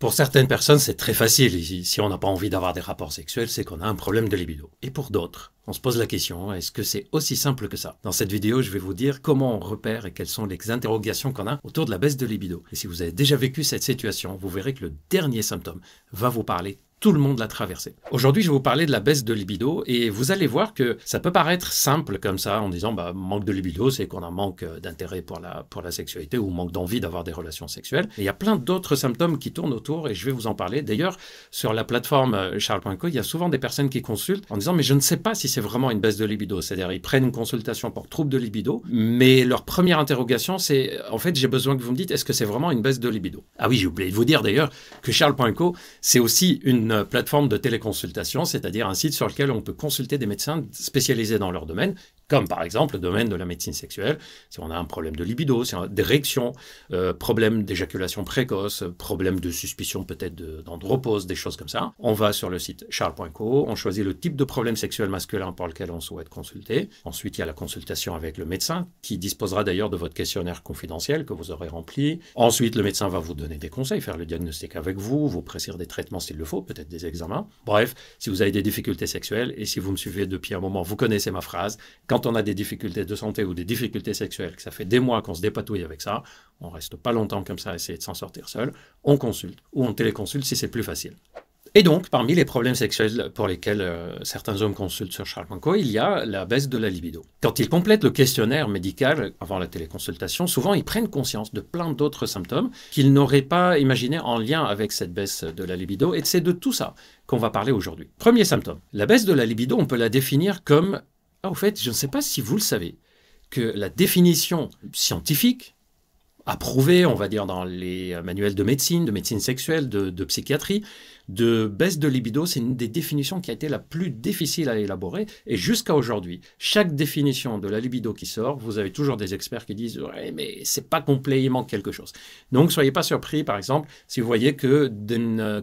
Pour certaines personnes, c'est très facile. Si on n'a pas envie d'avoir des rapports sexuels, c'est qu'on a un problème de libido. Et pour d'autres, on se pose la question, hein, est-ce que c'est aussi simple que ça Dans cette vidéo, je vais vous dire comment on repère et quelles sont les interrogations qu'on a autour de la baisse de libido. Et si vous avez déjà vécu cette situation, vous verrez que le dernier symptôme va vous parler tout le monde l'a traversé. Aujourd'hui, je vais vous parler de la baisse de libido et vous allez voir que ça peut paraître simple comme ça en disant bah manque de libido, c'est qu'on a manque euh, d'intérêt pour la pour la sexualité ou manque d'envie d'avoir des relations sexuelles. il y a plein d'autres symptômes qui tournent autour et je vais vous en parler. D'ailleurs, sur la plateforme euh, charles.co, il y a souvent des personnes qui consultent en disant mais je ne sais pas si c'est vraiment une baisse de libido, c'est-à-dire ils prennent une consultation pour trouble de libido, mais leur première interrogation c'est en fait, j'ai besoin que vous me dites est-ce que c'est vraiment une baisse de libido Ah oui, j'ai oublié de vous dire d'ailleurs que charles.co, c'est aussi une une plateforme de téléconsultation, c'est-à-dire un site sur lequel on peut consulter des médecins spécialisés dans leur domaine comme par exemple le domaine de la médecine sexuelle, si on a un problème de libido, si on a d'érection, euh, problème d'éjaculation précoce, problème de suspicion peut-être d'andropause, des choses comme ça. On va sur le site charles.co, on choisit le type de problème sexuel masculin pour lequel on souhaite consulter. Ensuite, il y a la consultation avec le médecin, qui disposera d'ailleurs de votre questionnaire confidentiel que vous aurez rempli. Ensuite, le médecin va vous donner des conseils, faire le diagnostic avec vous, vous prescrire des traitements s'il le faut, peut-être des examens. Bref, si vous avez des difficultés sexuelles et si vous me suivez depuis un moment, vous connaissez ma phrase. Quand on a des difficultés de santé ou des difficultés sexuelles, que ça fait des mois qu'on se dépatouille avec ça, on reste pas longtemps comme ça à essayer de s'en sortir seul, on consulte ou on téléconsulte si c'est plus facile. Et donc, parmi les problèmes sexuels pour lesquels euh, certains hommes consultent sur Charles il y a la baisse de la libido. Quand ils complètent le questionnaire médical avant la téléconsultation, souvent ils prennent conscience de plein d'autres symptômes qu'ils n'auraient pas imaginés en lien avec cette baisse de la libido, et c'est de tout ça qu'on va parler aujourd'hui. Premier symptôme, la baisse de la libido, on peut la définir comme en fait, je ne sais pas si vous le savez, que la définition scientifique, approuvée, on va dire, dans les manuels de médecine, de médecine sexuelle, de, psychiatrie, de baisse de libido, c'est une des définitions qui a été la plus difficile à élaborer. Et jusqu'à aujourd'hui, chaque définition de la libido qui sort, vous avez toujours des experts qui disent mais c'est pas complet, il manque quelque chose. Donc, soyez pas surpris, par exemple, si vous voyez que d'une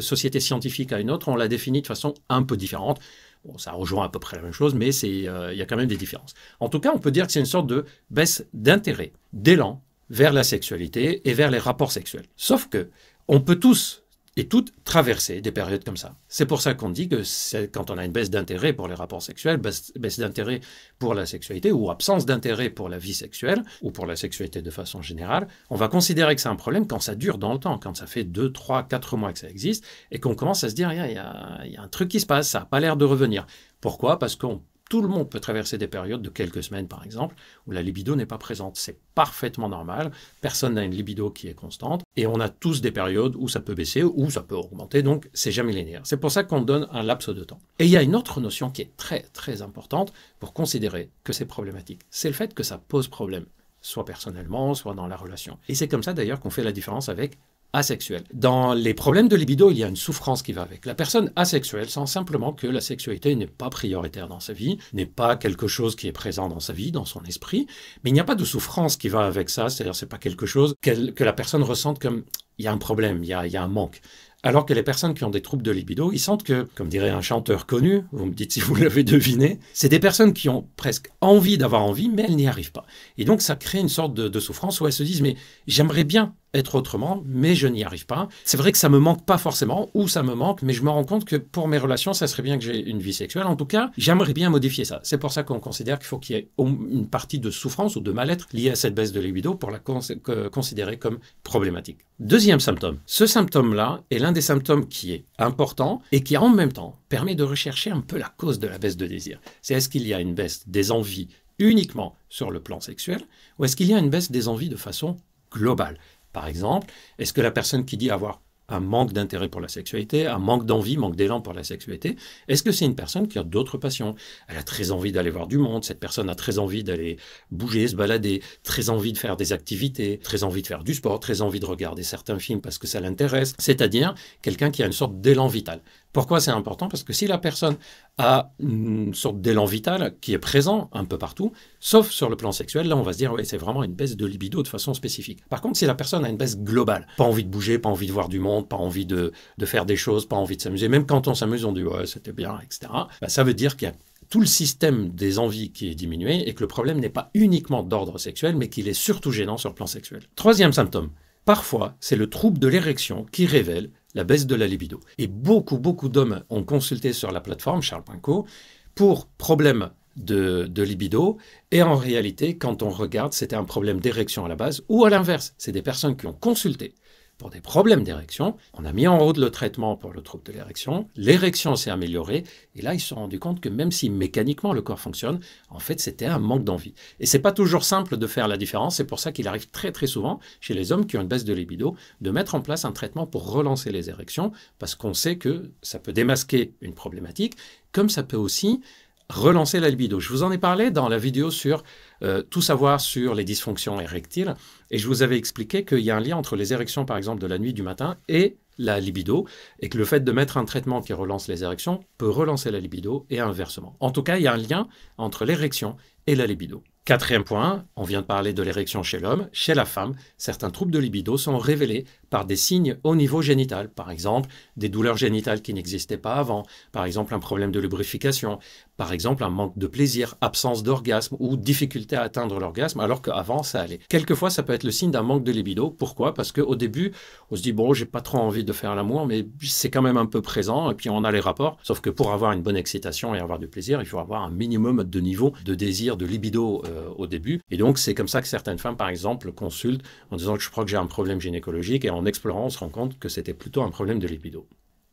société scientifique à une autre, on la définit de façon un peu différente. Bon, ça rejoint à peu près la même chose, mais euh, il y a quand même des différences. En tout cas, on peut dire que c'est une sorte de baisse d'intérêt, d'élan vers la sexualité et vers les rapports sexuels. Sauf que on peut tous et toutes traversées, des périodes comme ça. C'est pour ça qu'on dit que quand on a une baisse d'intérêt pour les rapports sexuels, baisse, d'intérêt pour la sexualité ou absence d'intérêt pour la vie sexuelle ou pour la sexualité de façon générale, on va considérer que c'est un problème quand ça dure dans le temps, quand ça fait 2, 3, 4 mois que ça existe et qu'on commence à se dire il y, il y, a un truc qui se passe, ça n'a pas l'air de revenir. Pourquoi Parce qu'on tout le monde peut traverser des périodes de quelques semaines, par exemple, où la libido n'est pas présente. C'est parfaitement normal. Personne n'a une libido qui est constante. Et on a tous des périodes où ça peut baisser, ou ça peut augmenter. Donc, c'est jamais linéaire. C'est pour ça qu'on donne un laps de temps. Et il y a une autre notion qui est très, très importante pour considérer que c'est problématique. C'est le fait que ça pose problème soit personnellement, soit dans la relation. Et c'est comme ça d'ailleurs qu'on fait la différence avec asexuel. Dans les problèmes de libido, il y a une souffrance qui va avec. La personne asexuelle sent simplement que la sexualité n'est pas prioritaire dans sa vie, n'est pas quelque chose qui est présent dans sa vie, dans son esprit, mais il n'y a pas de souffrance qui va avec ça, c'est-à-dire c'est pas quelque chose que la personne ressente comme il y a un problème, il y a, un manque. Alors que les personnes qui ont des troubles de libido, ils sentent que, comme dirait un chanteur connu, vous me dites si vous l'avez deviné, c'est des personnes qui ont presque envie d'avoir envie, mais elles n'y arrivent pas. Et donc ça crée une sorte de, de souffrance où elles se disent, mais j'aimerais bien être autrement, mais je n'y arrive pas. C'est vrai que ça me manque pas forcément, ou ça me manque, mais je me rends compte que pour mes relations, ça serait bien que j'ai une vie sexuelle. En tout cas, j'aimerais bien modifier ça. C'est pour ça qu'on considère qu'il faut qu'il y ait une partie de souffrance ou de mal-être liée à cette baisse de libido pour la considérer comme problématique. Deuxième symptôme. Ce symptôme-là est l'un des symptômes qui est important et qui en même temps permet de rechercher un peu la cause de la baisse de désir. C'est est-ce qu'il y a une baisse des envies uniquement sur le plan sexuel ou est-ce qu'il y a une baisse des envies de façon globale par exemple, est-ce que la personne qui dit avoir un manque d'intérêt pour la sexualité, un manque d'envie, manque d'élan pour la sexualité, est-ce que c'est une personne qui a d'autres passions Elle a très envie d'aller voir du monde, cette personne a très envie d'aller bouger, se balader, très envie de faire des activités, très envie de faire du sport, très envie de regarder certains films parce que ça l'intéresse, c'est-à-dire quelqu'un qui a une sorte d'élan vital. Pourquoi c'est important Parce que si la personne a une sorte d'élan vital qui est présent un peu partout, sauf sur le plan sexuel, là on va se dire oui, c'est vraiment une baisse de libido de façon spécifique. Par contre, si la personne a une baisse globale, pas envie de bouger, pas envie de voir du monde, pas envie de, faire des choses, pas envie de s'amuser, même quand on s'amuse, on dit ouais, c'était bien, etc. Bah, ça veut dire qu'il y a tout le système des envies qui est diminué et que le problème n'est pas uniquement d'ordre sexuel, mais qu'il est surtout gênant sur le plan sexuel. Troisième symptôme, parfois c'est le trouble de l'érection qui révèle la baisse de la libido. Et beaucoup, beaucoup d'hommes ont consulté sur la plateforme Charles pour problème de, de, libido. Et en réalité, quand on regarde, c'était un problème d'érection à la base, ou à l'inverse, c'est des personnes qui ont consulté pour des problèmes d'érection. On a mis en route le traitement pour le trouble de l'érection. L'érection s'est améliorée. Et là, ils se sont rendus compte que même si mécaniquement le corps fonctionne, en fait, c'était un manque d'envie. Et c'est pas toujours simple de faire la différence. C'est pour ça qu'il arrive très, très souvent chez les hommes qui ont une baisse de libido de mettre en place un traitement pour relancer les érections parce qu'on sait que ça peut démasquer une problématique, comme ça peut aussi relancer la libido. Je vous en ai parlé dans la vidéo sur euh, tout savoir sur les dysfonctions érectiles et je vous avais expliqué qu'il y a un lien entre les érections par exemple de la nuit du matin et la libido et que le fait de mettre un traitement qui relance les érections peut relancer la libido et inversement. En tout cas, il y a un lien entre l'érection et la libido. Quatrième point, on vient de parler de l'érection chez l'homme, chez la femme, certains troubles de libido sont révélés par des signes au niveau génital, par exemple des douleurs génitales qui n'existaient pas avant, par exemple un problème de lubrification, par exemple un manque de plaisir, absence d'orgasme ou difficulté à atteindre l'orgasme alors qu'avant ça allait. Quelquefois ça peut être le signe d'un manque de libido, pourquoi Parce qu'au début on se dit bon j'ai pas trop envie de faire l'amour, mais c'est quand même un peu présent, et puis on a les rapports. Sauf que pour avoir une bonne excitation et avoir du plaisir, il faut avoir un minimum de niveau de désir, de libido euh, au début. Et donc, c'est comme ça que certaines femmes, par exemple, consultent en disant que je crois que j'ai un problème gynécologique, et en explorant, on se rend compte que c'était plutôt un problème de libido.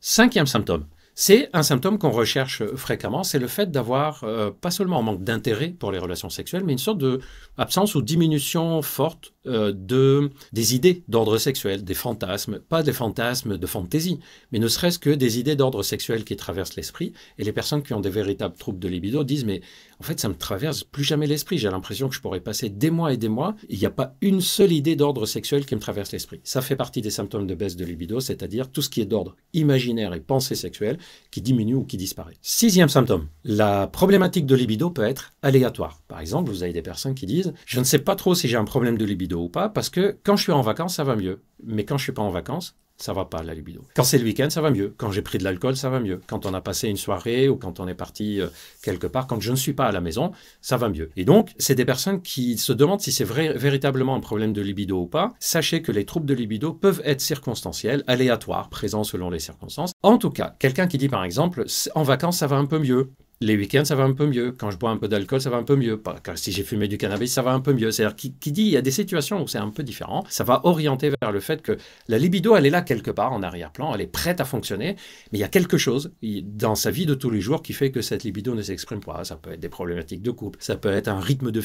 Cinquième symptôme, c'est un symptôme qu'on recherche fréquemment, c'est le fait d'avoir euh, pas seulement un manque d'intérêt pour les relations sexuelles, mais une sorte d'absence ou diminution forte euh, de, des idées d'ordre sexuel, des fantasmes, pas des fantasmes de fantaisie, mais ne serait-ce que des idées d'ordre sexuel qui traversent l'esprit. Et les personnes qui ont des véritables troubles de libido disent Mais en fait, ça me traverse plus jamais l'esprit. J'ai l'impression que je pourrais passer des mois et des mois. Il n'y a pas une seule idée d'ordre sexuel qui me traverse l'esprit. Ça fait partie des symptômes de baisse de libido, c'est-à-dire tout ce qui est d'ordre imaginaire et pensée sexuelle qui diminue ou qui disparaît. Sixième symptôme la problématique de libido peut être aléatoire. Par exemple, vous avez des personnes qui disent Je ne sais pas trop si j'ai un problème de libido ou pas, parce que quand je suis en vacances, ça va mieux. Mais quand je suis pas en vacances, ça va pas la libido. Quand c'est le week-end, ça va mieux. Quand j'ai pris de l'alcool, ça va mieux. Quand on a passé une soirée ou quand on est parti euh, quelque part, quand je ne suis pas à la maison, ça va mieux. Et donc, c'est des personnes qui se demandent si c'est véritablement un problème de libido ou pas. Sachez que les troubles de libido peuvent être circonstanciels, aléatoires, présents selon les circonstances. En tout cas, quelqu'un qui dit par exemple, en vacances, ça va un peu mieux les week-ends, ça va un peu mieux. Quand je bois un peu d'alcool, ça va un peu mieux. si j'ai fumé du cannabis, ça va un peu mieux. C'est-à-dire, qui, dit, il y a des situations où c'est un peu différent. Ça va orienter vers le fait que la libido, elle est là quelque part en arrière-plan, elle est prête à fonctionner, mais il y a quelque chose dans sa vie de tous les jours qui fait que cette libido ne s'exprime pas. Ça peut être des problématiques de couple, ça peut être un rythme de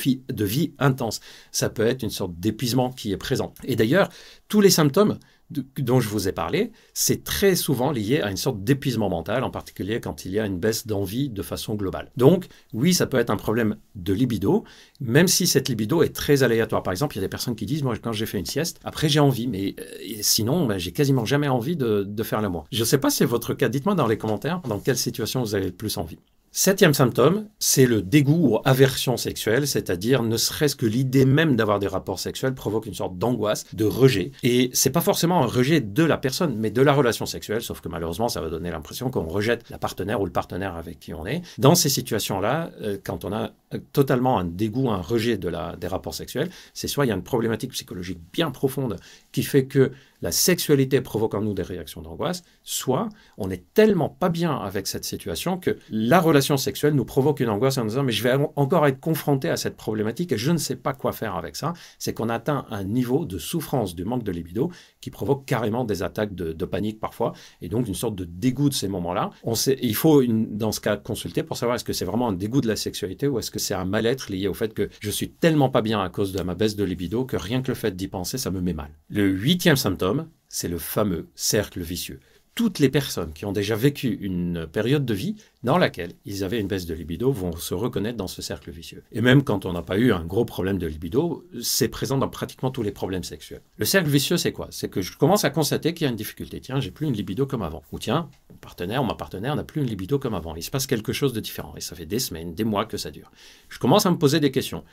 vie intense, ça peut être une sorte d'épuisement qui est présent. Et d'ailleurs, tous les symptômes dont je vous ai parlé, c'est très souvent lié à une sorte d'épuisement mental, en particulier quand il y a une baisse d'envie de façon globale. Donc, oui, ça peut être un problème de libido, même si cette libido est très aléatoire. Par exemple, il y a des personnes qui disent, moi, quand j'ai fait une sieste, après j'ai envie, mais euh, sinon, ben, j'ai quasiment jamais envie de, de faire l'amour. Je ne sais pas si c'est votre cas, dites-moi dans les commentaires dans quelle situation vous avez le plus envie. Septième symptôme, c'est le dégoût ou aversion sexuelle, c'est-à-dire ne serait-ce que l'idée même d'avoir des rapports sexuels provoque une sorte d'angoisse, de rejet. Et c'est pas forcément un rejet de la personne, mais de la relation sexuelle, sauf que malheureusement, ça va donner l'impression qu'on rejette la partenaire ou le partenaire avec qui on est. Dans ces situations-là, euh, quand on a euh, totalement un dégoût, un rejet de la, des rapports sexuels, c'est soit il y a une problématique psychologique bien profonde qui fait que la sexualité provoque en nous des réactions d'angoisse, soit on est tellement pas bien avec cette situation que la relation sexuelle nous provoque une angoisse en nous disant mais je vais encore être confronté à cette problématique et je ne sais pas quoi faire avec ça. C'est qu'on atteint un niveau de souffrance du manque de libido qui provoque carrément des attaques de, de panique parfois et donc une sorte de dégoût de ces moments-là. On il faut une, dans ce cas consulter pour savoir est-ce que c'est vraiment un dégoût de la sexualité ou est-ce que c'est un mal-être lié au fait que je suis tellement pas bien à cause de ma baisse de libido que rien que le fait d'y penser ça me met mal. Le huitième symptôme c'est le fameux cercle vicieux. Toutes les personnes qui ont déjà vécu une période de vie dans laquelle ils avaient une baisse de libido vont se reconnaître dans ce cercle vicieux. Et même quand on n'a pas eu un gros problème de libido, c'est présent dans pratiquement tous les problèmes sexuels. Le cercle vicieux, c'est quoi C'est que je commence à constater qu'il y a une difficulté. Tiens, j'ai plus une libido comme avant. Ou tiens, mon partenaire ou ma partenaire n'a plus une libido comme avant. Il se passe quelque chose de différent. Et ça fait des semaines, des mois que ça dure. Je commence à me poser des questions.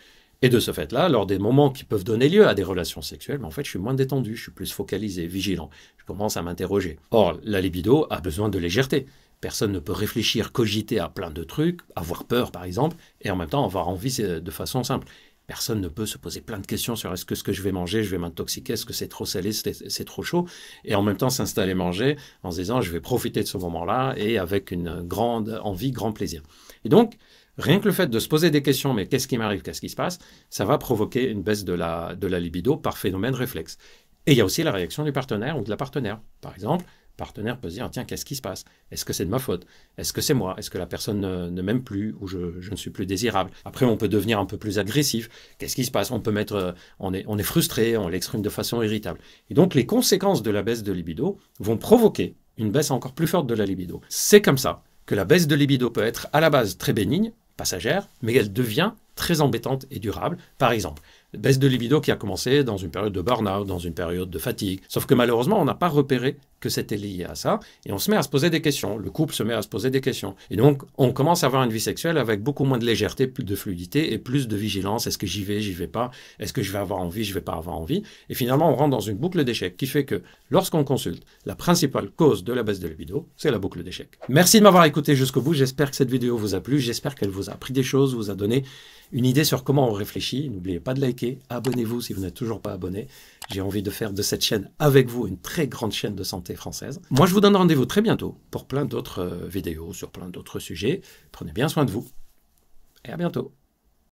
Et de ce fait-là, lors des moments qui peuvent donner lieu à des relations sexuelles, mais ben, en fait, je suis moins détendu, je suis plus focalisé, vigilant, je commence à m'interroger. Or, la libido a besoin de légèreté. Personne ne peut réfléchir, cogiter à plein de trucs, avoir peur par exemple, et en même temps avoir envie de façon simple. Personne ne peut se poser plein de questions sur est-ce que ce que je vais manger, je vais m'intoxiquer, est-ce que c'est trop salé, c'est trop chaud, et en même temps s'installer manger en se disant je vais profiter de ce moment-là et avec une grande envie, grand plaisir. Et donc, Rien que le fait de se poser des questions, mais qu'est-ce qui m'arrive, qu'est-ce qui se passe, ça va provoquer une baisse de la, libido par phénomène réflexe. Et il y a aussi la réaction du partenaire ou de la partenaire. Par exemple, le partenaire peut se dire, tiens, qu'est-ce qui se passe Est-ce que c'est de ma faute Est-ce que c'est moi Est-ce que la personne ne, m'aime plus ou je, ne suis plus désirable Après, on peut devenir un peu plus agressif. Qu'est-ce qui se passe On peut mettre, euh, est, on est frustré, on l'exprime de façon irritable. Et donc, les conséquences de la baisse de libido vont provoquer une baisse encore plus forte de la libido. C'est comme ça que la baisse de libido peut être à la base très bénigne, passagère, mais elle devient très embêtante et durable. Par exemple, baisse de libido qui a commencé dans une période de burn-out, dans une période de fatigue. Sauf que malheureusement, on n'a pas repéré que c'était lié à ça, et on se met à se poser des questions, le couple se met à se poser des questions. Et donc, on commence à avoir une vie sexuelle avec beaucoup moins de légèreté, plus de fluidité et plus de vigilance. Est-ce que j'y vais, j'y vais pas Est-ce que je vais avoir envie, je vais pas avoir envie Et finalement, on rentre dans une boucle d'échecs qui fait que lorsqu'on consulte, la principale cause de la baisse de libido, c'est la boucle d'échecs Merci de m'avoir écouté jusqu'au bout. J'espère que cette vidéo vous a plu. J'espère qu'elle vous a appris des choses, vous a donné une idée sur comment on réfléchit. N'oubliez pas de liker, abonnez-vous si vous n'êtes toujours pas abonné. J'ai envie de faire de cette chaîne avec vous une très grande chaîne de santé française. Moi, je vous donne rendez-vous très bientôt pour plein d'autres euh, vidéos sur plein d'autres sujets. Prenez bien soin de vous et à bientôt.